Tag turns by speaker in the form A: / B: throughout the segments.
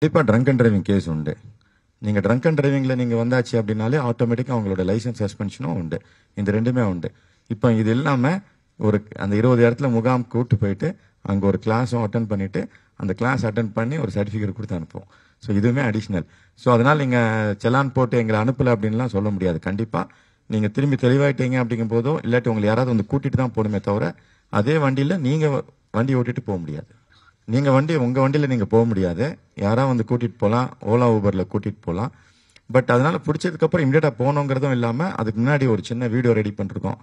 A: கண்டிப்பாக drunk and driving case உண்டு நீங்கள் ட்ரங்க் அண்ட் டிரைவிங்கில் நீங்கள் வந்தாச்சு அப்படின்னாலே ஆட்டோமேட்டிக்காக அவங்களோட லைசன்ஸ் சஸ்பென்ஷனும் உண்டு இந்த ரெண்டுமே உண்டு இப்போ இது இல்லாமல் ஒரு அந்த இருபது இடத்துல முகாம் கூப்பிட்டு போயிட்டு அங்கே ஒரு கிளாஸும் அட்டன் பண்ணிவிட்டு அந்த கிளாஸ் அட்டன் பண்ணி ஒரு சர்டிஃபிகேட் கொடுத்து அனுப்புவோம் ஸோ இதுவுமே அடிஷ்னல் ஸோ அதனால் நீங்கள் செலான் போட்டு எங்களை அனுப்பலை அப்படின்லாம் சொல்ல முடியாது கண்டிப்பாக நீங்கள் திரும்பி தெளிவாயிட்டீங்க அப்படிங்கும் போதோ இல்லாட்டி உங்களை யாராவது வந்து கூட்டிகிட்டு தான் போகணுமே தவிர அதே வண்டியில் நீங்கள் வண்டி ஓட்டிகிட்டு போக முடியாது நீங்கள் வண்டி உங்கள் வண்டியில் நீங்கள் போக முடியாது யாராக வந்து கூட்டிகிட்டு போகலாம் ஓலா ஊபரில் கூட்டிகிட்டு போகலாம் பட் அதனால் பிடிச்சதுக்கப்புறம் இமீடியட்டாக போகணுங்கிறதும் இல்லாமல் அதுக்கு முன்னாடி ஒரு சின்ன வீடியோ ரெடி பண்ணிருக்கோம்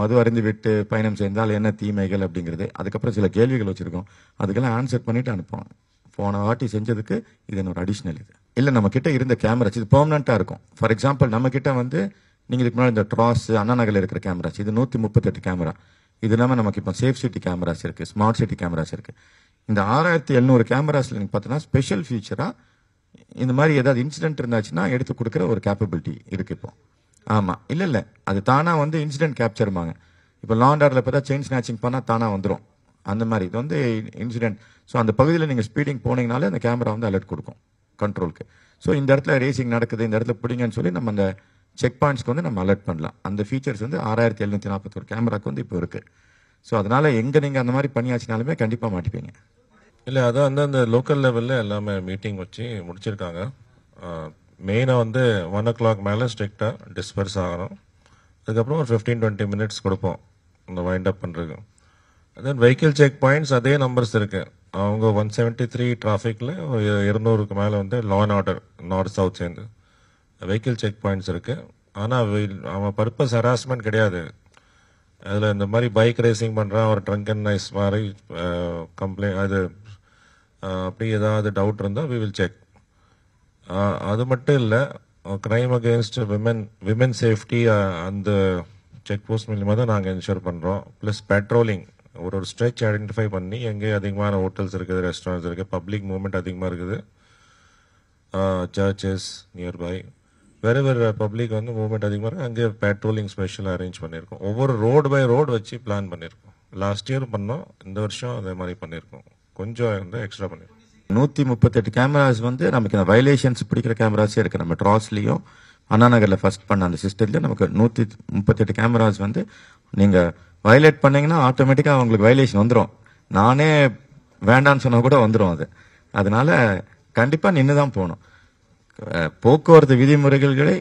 A: மது அறிந்து விட்டு பயணம் செய்தால் என்ன தீமைகள் அப்படிங்கிறது அதுக்கப்புறம் சில கேள்விகள் வச்சுருக்கோம் அதுக்கெல்லாம் ஆன்சர் பண்ணிவிட்டு அனுப்புவோம் போன வாட்டி செஞ்சதுக்கு இது என்னோடய அடிஷ்னல் இது இல்லை நம்மக்கிட்ட இருந்த கேமராஸ் இது பெர்மனண்ட்டாக இருக்கும் ஃபார் எக்ஸாம்பிள் நம்மக்கிட்ட வந்து நீங்கள் இதுக்கு முன்னாடி இந்த ட்ராஸ் அண்ணாநகரில் இருக்கிற கேமராஸ் இது நூற்றி முப்பத்தெட்டு கேமரா இது இல்லாமல் நமக்கு இப்போ சேஃப் சிட்டி கேமராஸ் இருக்குது ஸ்மார்ட் சிட்டி கேமராஸ் இருக்குது இந்த ஆறாயிரத்தி எழுநூறு கேமராஸில் நீங்கள் பார்த்தீங்கன்னா ஸ்பெஷல் ஃபீச்சராக இந்த மாதிரி ஏதாவது இன்சிடென்ட் இருந்தாச்சுன்னா எடுத்து கொடுக்குற ஒரு கேப்பபிலிட்டி இருக்குது இப்போ ஆமாம் இல்லை இல்லை அது தானாக வந்து இன்சிடென்ட் கேப்சருமாங்க இப்போ லாண்டாரில் பார்த்தா செயின் ஸ்நாச்சிங் பண்ணால் தானாக வந்துடும் அந்த மாதிரி இது வந்து இன்சிடென்ட் ஸோ அந்த பகுதியில் நீங்கள் ஸ்பீடிங் போனீங்கனாலே அந்த கேமரா வந்து அலர்ட் கொடுக்கும் கண்ட்ரோலுக்கு ஸோ இந்த இடத்துல ரேசிங் நடக்குது இந்த இடத்துல பிடிங்கன்னு சொல்லி நம்ம அந்த செக் பாயிண்ட்ஸ்க்கு வந்து நம்ம அலர்ட் பண்ணலாம் அந்த ஃபீச்சர்ஸ் வந்து ஆறாயிரத்தி எழுநூற்றி நாற்பத்தொரு கேமராக்கு வந்து இப்போ இருக்குது ஸோ அதனால் எங்கே நீங்கள் அந்த மாதிரி பண்ணியாச்சுனாலுமே கண்டிப்பாக மாட்டிப்பீங்க
B: இல்லை அதான் வந்து அந்த லோக்கல் லெவலில் எல்லாமே மீட்டிங் வச்சு முடிச்சிருக்காங்க மெயினாக வந்து ஒன் ஓ கிளாக் மேலே ஸ்ட்ரிக்டாக டிஸ்பர்ஸ் ஆகணும் அதுக்கப்புறம் ஒரு ஃபிஃப்டீன் டுவெண்ட்டி மினிட்ஸ் கொடுப்போம் இந்த வைண்ட் அப் பண்ணுறது தென் வெஹிக்கிள் செக் பாயிண்ட்ஸ் அதே நம்பர்ஸ் இருக்குது அவங்க ஒன் செவன்ட்டி த்ரீ டிராஃபிக்கில் இருநூறுக்கு மேலே வந்து law and order north south சேர்ந்து வெஹிக்கிள் செக் பாயிண்ட்ஸ் இருக்குது ஆனால் அவன் பர்பஸ் ஹராஸ்மெண்ட் கிடையாது அதில் இந்த மாதிரி பைக் ரேசிங் பண்ணுறான் ஒரு ட்ரங்க் அண்ட் நைஸ் மாதிரி கம்ப்ளைண்ட் அது அப்படி ஏதாவது டவுட் இருந்தால் வி வில் செக் அது மட்டும் இல்லை crime against women women safety அந்த செக் போஸ்ட் மூலியமாக தான் நாங்கள் என்ஷூர் பண்ணுறோம் ப்ளஸ் பெட்ரோலிங் ஒரு ஒரு ஸ்ட்ரெச் ஐடென்டிஃபை பண்ணி எங்கே அதிகமான ஹோட்டல்ஸ் இருக்குது ரெஸ்டாரண்ட்ஸ் இருக்குது பப்ளிக் மூமெண்ட் அதிகமாக இருக்குது சர்ச்சஸ் நியர்பை வெறும் வெறும் பப்ளிக் வந்து மூவ்மெண்ட் அதிகமாக இருக்கும் அங்கே பேட்ரோலிங் ஸ்பெஷல் அரேஞ்ச் பண்ணியிருக்கோம் ஒவ்வொரு ரோடு பை ரோடு வச்சு பிளான் பண்ணியிருக்கோம் லாஸ்ட் இயர் பண்ணோம் இந்த வருஷம் அதே மாதிரி பண்ணியிருக்கோம் கொஞ்சம் வந்து எக்ஸ்ட்ரா பண்ணியிருக்கோம்
A: நூற்றி முப்பத்தெட்டு கேமராஸ் வந்து நமக்கு இந்த வயலேஷன்ஸ் பிடிக்கிற கேமராஸே இருக்குது நம்ம ட்ராஸ்லேயும் அண்ணா நகரில் ஃபஸ்ட் பண்ண அந்த சிஸ்டத்துலேயும் நமக்கு நூற்றி முப்பத்தெட்டு கேமராஸ் வந்து நீங்கள் வயலேட் பண்ணிங்கன்னா ஆட்டோமேட்டிக்காக அவங்களுக்கு வயலேஷன் வந்துடும் நானே வேண்டான்னு சொன்னால் கூட வந்துடும் அது அதனால கண்டிப்பாக நின்று தான் போகணும் போக்குவரத்து விதிமுறைகளை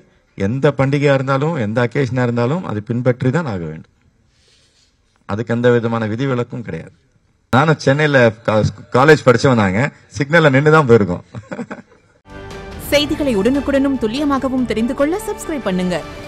A: எந்த பண்டிகையா இருந்தாலும் எந்த அக்கேஷனா இருந்தாலும் அது பின்பற்றி தான் ஆக வேண்டும் அதுக்கு எந்த விதமான விதி விளக்கும் கிடையாது நானும் சென்னையில காலேஜ் படித்தவன் நாங்கள் சிக்னல்ல நின்றுதான் தான் போயிருக்கோம் செய்திகளை உடனுக்குடனும் துல்லியமாகவும் தெரிந்து கொள்ள சப்ஸ்கிரைப் பண்ணுங்க